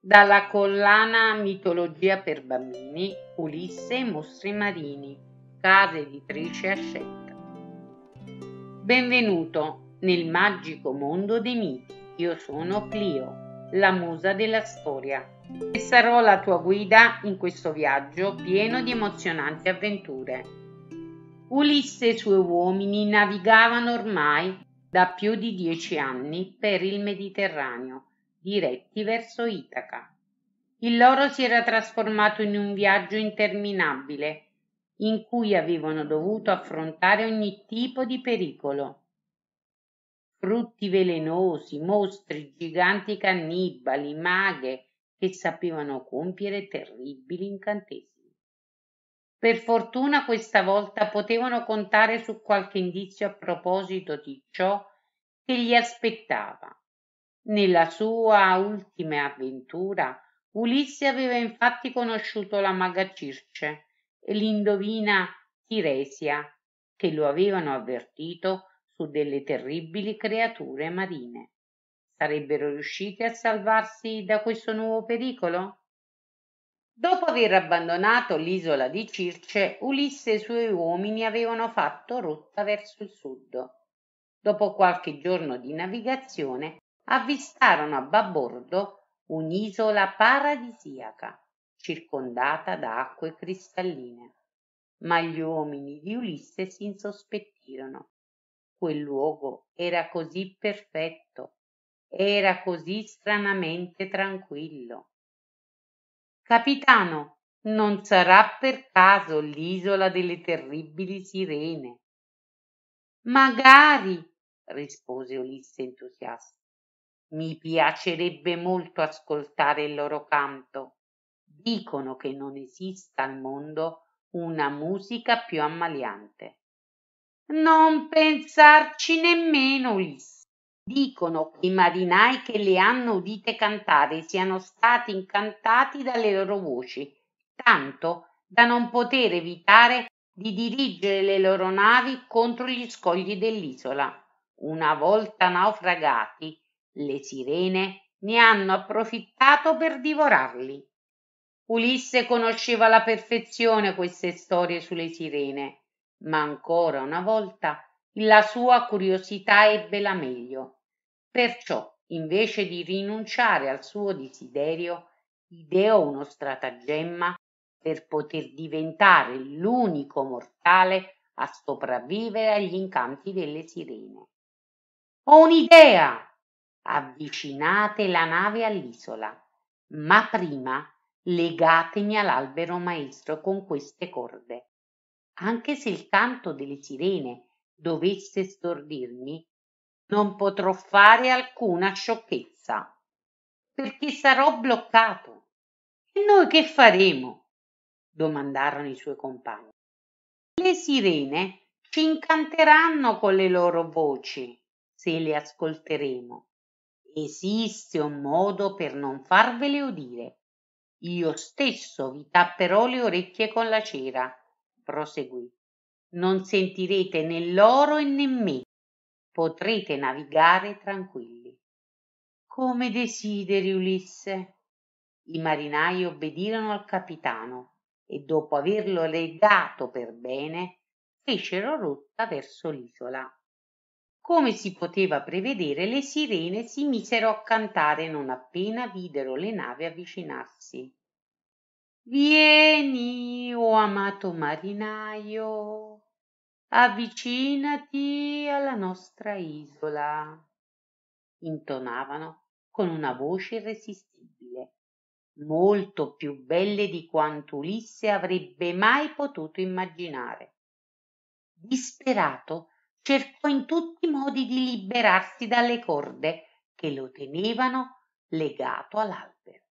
dalla collana Mitologia per bambini, Ulisse e mostri marini, casa editrice Ascetta. Benvenuto nel magico mondo dei miti. Io sono Clio, la musa della storia, e sarò la tua guida in questo viaggio pieno di emozionanti avventure. Ulisse e i suoi uomini navigavano ormai da più di dieci anni per il Mediterraneo diretti verso Itaca. Il loro si era trasformato in un viaggio interminabile, in cui avevano dovuto affrontare ogni tipo di pericolo. Frutti velenosi, mostri giganti cannibali, maghe che sapevano compiere terribili incantesimi. Per fortuna questa volta potevano contare su qualche indizio a proposito di ciò che gli aspettava. Nella sua ultima avventura Ulisse aveva infatti conosciuto la maga Circe e l'indovina Tiresia, che lo avevano avvertito su delle terribili creature marine. Sarebbero riusciti a salvarsi da questo nuovo pericolo? Dopo aver abbandonato l'isola di Circe, Ulisse e i suoi uomini avevano fatto rotta verso il sud. Dopo qualche giorno di navigazione, avvistarono a babordo un'isola paradisiaca circondata da acque cristalline ma gli uomini di Ulisse si insospettirono quel luogo era così perfetto era così stranamente tranquillo capitano non sarà per caso l'isola delle terribili sirene magari rispose Ulisse entusiasta mi piacerebbe molto ascoltare il loro canto dicono che non esista al mondo una musica più ammaliante non pensarci nemmeno ulisse dicono che i marinai che le hanno udite cantare siano stati incantati dalle loro voci tanto da non poter evitare di dirigere le loro navi contro gli scogli dell'isola una volta naufragati le sirene ne hanno approfittato per divorarli. Ulisse conosceva alla perfezione queste storie sulle sirene, ma ancora una volta la sua curiosità ebbe la meglio. Perciò, invece di rinunciare al suo desiderio, ideò uno stratagemma per poter diventare l'unico mortale a sopravvivere agli incanti delle sirene. Ho un'idea! avvicinate la nave all'isola ma prima legatemi all'albero maestro con queste corde anche se il canto delle sirene dovesse stordirmi non potrò fare alcuna sciocchezza perché sarò bloccato e noi che faremo domandarono i suoi compagni le sirene ci incanteranno con le loro voci se le ascolteremo esiste un modo per non farvele udire io stesso vi tapperò le orecchie con la cera proseguì non sentirete né loro e né me potrete navigare tranquilli come desideri ulisse i marinai obbedirono al capitano e dopo averlo legato per bene fecero rotta verso l'isola come si poteva prevedere, le sirene si misero a cantare non appena videro le navi avvicinarsi. Vieni, o oh amato marinaio, avvicinati alla nostra isola, intonavano con una voce irresistibile, molto più belle di quanto Ulisse avrebbe mai potuto immaginare. Disperato, cercò in tutti i modi di liberarsi dalle corde che lo tenevano legato all'albero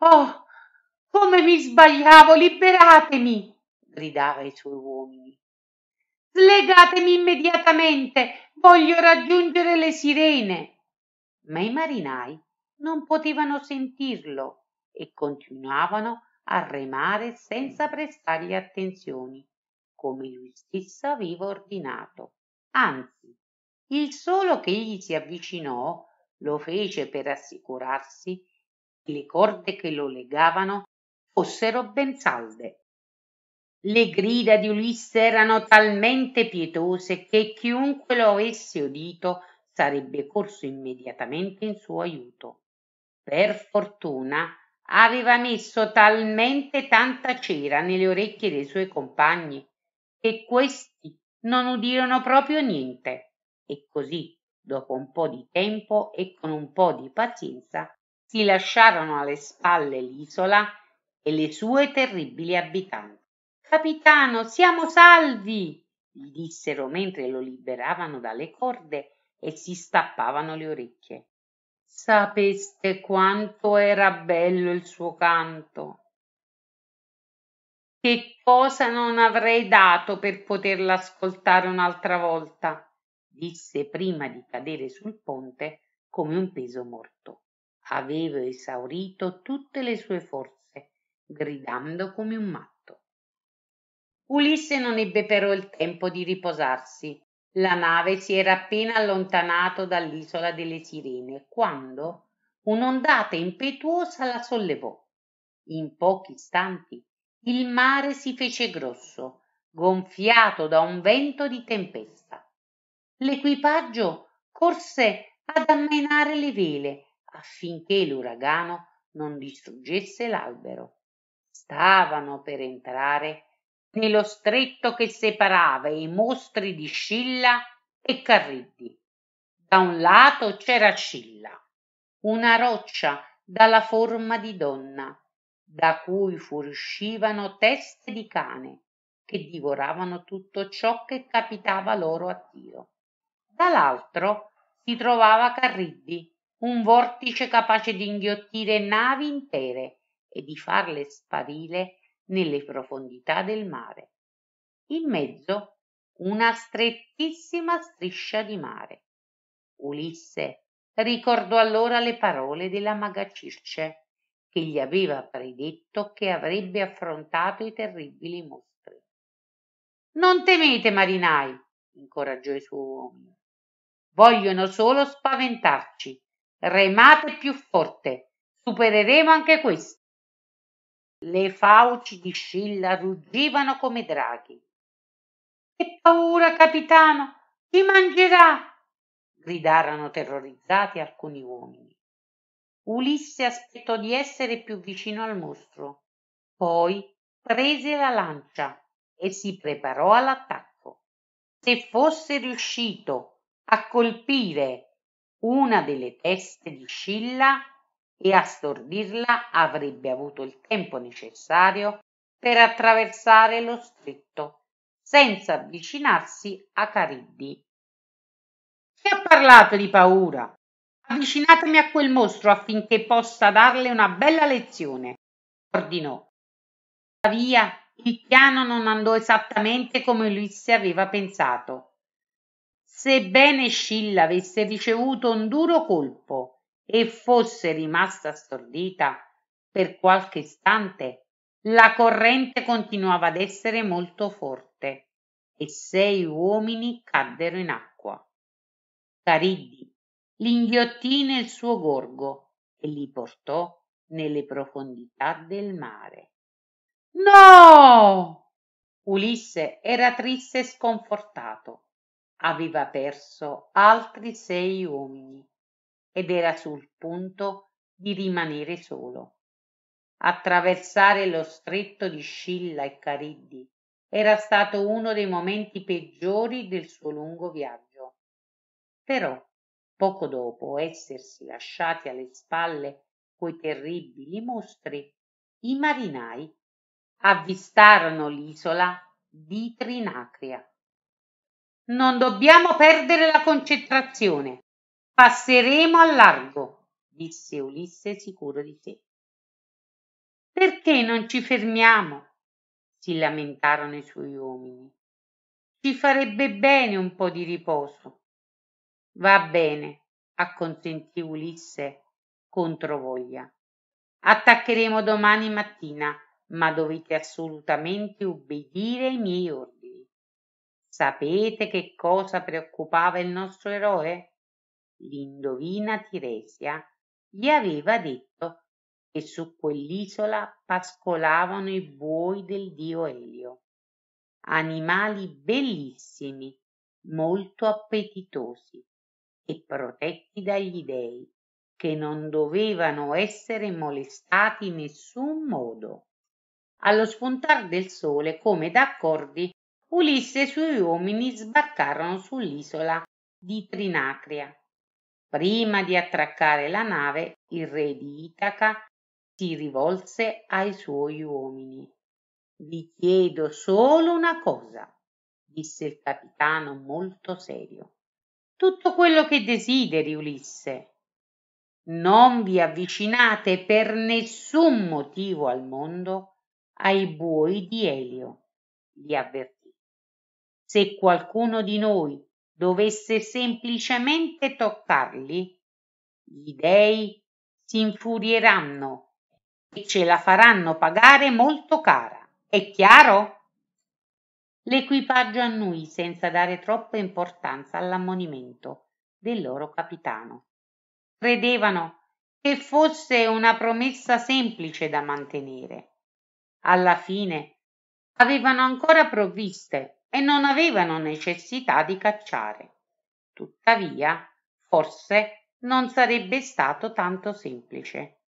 oh come mi sbagliavo liberatemi gridava ai suoi uomini slegatemi immediatamente voglio raggiungere le sirene ma i marinai non potevano sentirlo e continuavano a remare senza prestargli attenzioni come lui stesso aveva ordinato anzi il solo che gli si avvicinò lo fece per assicurarsi che le corde che lo legavano fossero ben salde le grida di ulisse erano talmente pietose che chiunque lo avesse udito sarebbe corso immediatamente in suo aiuto. per fortuna aveva messo talmente tanta cera nelle orecchie de suoi compagni che questi non udirono proprio niente e così dopo un po di tempo e con un po di pazienza si lasciarono alle spalle l'isola e le sue terribili abitanti capitano siamo salvi gli dissero mentre lo liberavano dalle corde e si stappavano le orecchie sapeste quanto era bello il suo canto che cosa non avrei dato per poterla ascoltare un'altra volta, disse prima di cadere sul ponte come un peso morto. Avevo esaurito tutte le sue forze, gridando come un matto. Ulisse non ebbe però il tempo di riposarsi. La nave si era appena allontanato dall'isola delle sirene quando un'ondata impetuosa la sollevò. In pochi istanti il mare si fece grosso gonfiato da un vento di tempesta l'equipaggio corse ad ammenare le vele affinché l'uragano non distruggesse l'albero stavano per entrare nello stretto che separava i mostri di scilla e carriddi da un lato c'era scilla una roccia dalla forma di donna da cui fuoriuscivano teste di cane che divoravano tutto ciò che capitava loro a tiro dall'altro si trovava carriddi un vortice capace di inghiottire navi intere e di farle sparire nelle profondità del mare in mezzo una strettissima striscia di mare ulisse ricordò allora le parole della maga circe che gli aveva predetto che mm. avrebbe affrontato i terribili mostri. Non temete, marinai, incoraggiò i suoi uomini. Vogliono solo spaventarci. Remate più forte. Supereremo anche questo. Le fauci di Scilla ruggivano come draghi. Che paura, capitano! Ti mangerà! gridarono terrorizzati alcuni uomini ulisse aspettò di essere più vicino al mostro poi prese la lancia e si preparò all'attacco se fosse riuscito a colpire una delle teste di scilla e a stordirla avrebbe avuto il tempo necessario per attraversare lo stretto senza avvicinarsi a cariddi chi ha parlato di paura Avvicinatemi a quel mostro affinché possa darle una bella lezione, ordinò. Tuttavia, il piano non andò esattamente come lui si aveva pensato. Sebbene Scilla avesse ricevuto un duro colpo e fosse rimasta stordita per qualche istante, la corrente continuava ad essere molto forte e sei uomini caddero in acqua. Cariddi l'inghiottì nel suo gorgo e li portò nelle profondità del mare. No! Ulisse era triste e sconfortato. Aveva perso altri sei uomini ed era sul punto di rimanere solo. Attraversare lo stretto di Scilla e Cariddi era stato uno dei momenti peggiori del suo lungo viaggio. Però poco dopo essersi lasciati alle spalle quei terribili mostri i marinai avvistarono l'isola di trinacria non dobbiamo perdere la concentrazione passeremo al largo disse ulisse sicuro di sé perché non ci fermiamo si lamentarono i suoi uomini ci farebbe bene un po di riposo va bene acconsentì ulisse contro voglia. attaccheremo domani mattina ma dovete assolutamente ubbidire ai miei ordini sapete che cosa preoccupava il nostro eroe l'indovina Tiresia gli aveva detto che su quell'isola pascolavano i buoi del dio Elio, animali bellissimi, molto appetitosi, e protetti dagli dei, che non dovevano essere molestati in nessun modo. Allo spuntar del sole, come d'accordi, Ulisse e i suoi uomini sbarcarono sull'isola di Trinacria. Prima di attraccare la nave, il re di Itaca si rivolse ai suoi uomini. Vi chiedo solo una cosa, disse il capitano molto serio tutto quello che desideri, Ulisse. Non vi avvicinate per nessun motivo al mondo ai buoi di Elio, gli avvertì. Se qualcuno di noi dovesse semplicemente toccarli, gli dei si infurieranno e ce la faranno pagare molto cara. È chiaro? l'equipaggio annui senza dare troppa importanza all'ammonimento del loro capitano credevano che fosse una promessa semplice da mantenere alla fine avevano ancora provviste e non avevano necessità di cacciare tuttavia forse non sarebbe stato tanto semplice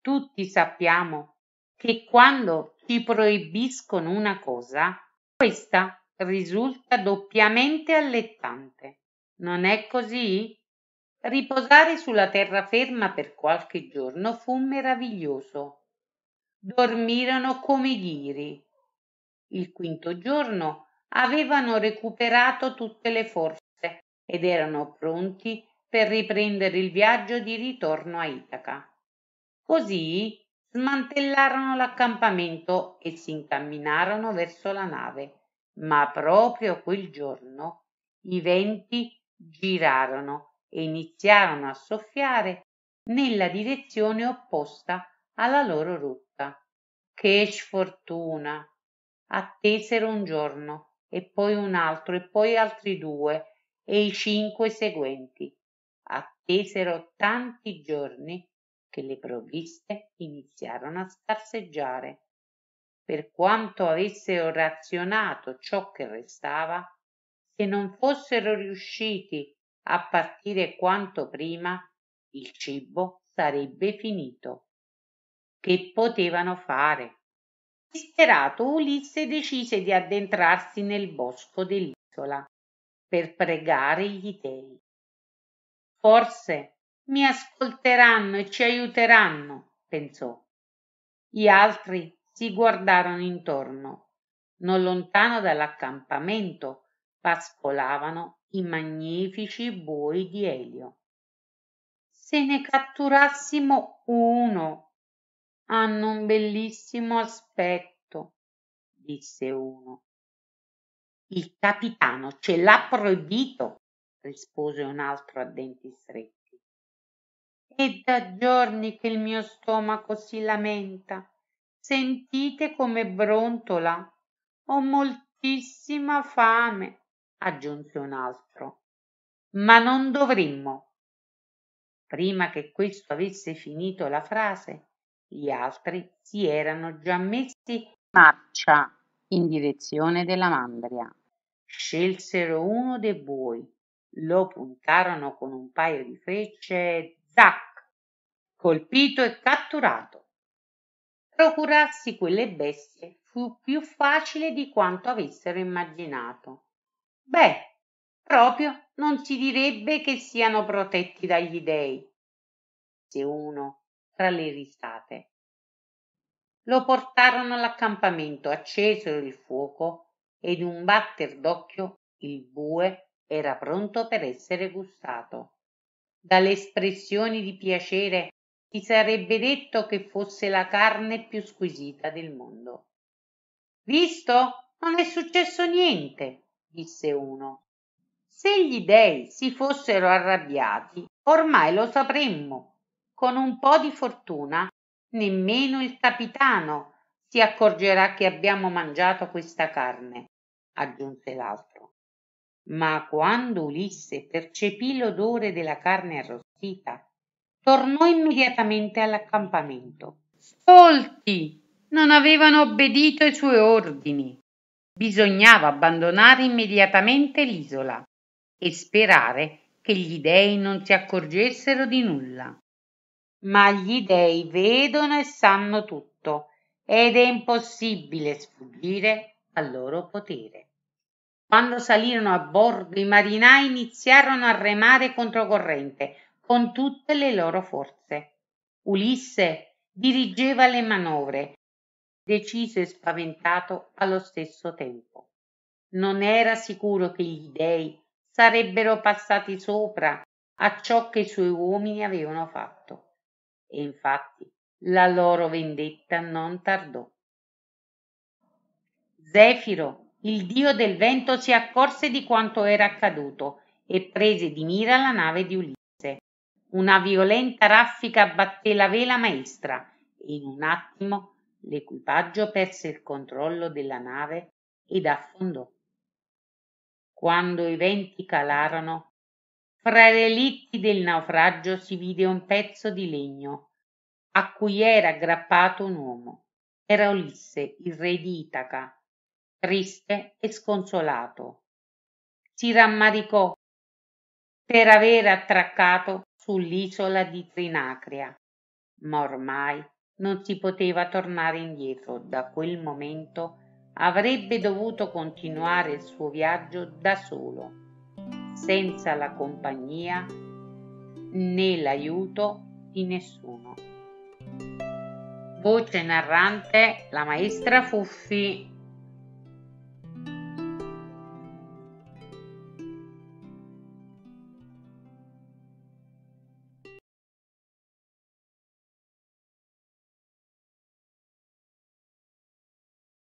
tutti sappiamo che quando ci proibiscono una cosa questa risulta doppiamente allettante. Non è così? Riposare sulla terraferma per qualche giorno fu meraviglioso. Dormirono come ghiri. Il quinto giorno avevano recuperato tutte le forze ed erano pronti per riprendere il viaggio di ritorno a Itaca. Così smantellarono l'accampamento e s'incamminarono verso la nave ma proprio quel giorno i venti girarono e iniziarono a soffiare nella direzione opposta alla loro rotta che sfortuna attesero un giorno e poi un altro e poi altri due e i cinque seguenti attesero tanti giorni che le provviste iniziarono a scarseggiare per quanto avessero razionato ciò che restava se non fossero riusciti a partire quanto prima il cibo sarebbe finito che potevano fare disperato Ulisse decise di addentrarsi nel bosco dell'isola per pregare gli dei. forse mi ascolteranno e ci aiuteranno, pensò. Gli altri si guardarono intorno. Non lontano dall'accampamento pascolavano i magnifici buoi di Elio. Se ne catturassimo uno, hanno un bellissimo aspetto, disse uno. Il capitano ce l'ha proibito, rispose un altro a denti stretti è da giorni che il mio stomaco si lamenta sentite come brontola ho moltissima fame aggiunse un altro ma non dovremmo prima che questo avesse finito la frase gli altri si erano già messi in marcia in direzione della mandria scelsero uno dei buoi lo puntarono con un paio di frecce Zac, colpito e catturato. Procurarsi quelle bestie fu più facile di quanto avessero immaginato. Beh, proprio non si direbbe che siano protetti dagli dei, disse uno tra le risate. Lo portarono all'accampamento, accesero il fuoco e in un batter d'occhio il bue era pronto per essere gustato dalle espressioni di piacere si sarebbe detto che fosse la carne più squisita del mondo. Visto? Non è successo niente, disse uno. Se gli dei si fossero arrabbiati, ormai lo sapremmo. Con un po' di fortuna, nemmeno il capitano si accorgerà che abbiamo mangiato questa carne, aggiunse l'altro. Ma quando Ulisse percepì l'odore della carne arrostita, tornò immediatamente all'accampamento. Stolti! Non avevano obbedito ai suoi ordini. Bisognava abbandonare immediatamente l'isola e sperare che gli dei non si accorgessero di nulla. Ma gli dei vedono e sanno tutto ed è impossibile sfuggire al loro potere. Quando salirono a bordo i marinai iniziarono a remare controcorrente con tutte le loro forze. Ulisse dirigeva le manovre, deciso e spaventato allo stesso tempo. Non era sicuro che gli dei sarebbero passati sopra a ciò che i suoi uomini avevano fatto. E infatti la loro vendetta non tardò. Zefiro il dio del vento si accorse di quanto era accaduto e prese di mira la nave di Ulisse. Una violenta raffica batté la vela maestra e in un attimo l'equipaggio perse il controllo della nave ed affondò. Quando i venti calarono, fra i relitti del naufragio si vide un pezzo di legno a cui era aggrappato un uomo. Era Ulisse, il re di Itaca, triste e sconsolato. Si rammaricò per aver attraccato sull'isola di Trinacria, ma ormai non si poteva tornare indietro da quel momento avrebbe dovuto continuare il suo viaggio da solo, senza la compagnia né l'aiuto di nessuno. Voce narrante la maestra Fuffi.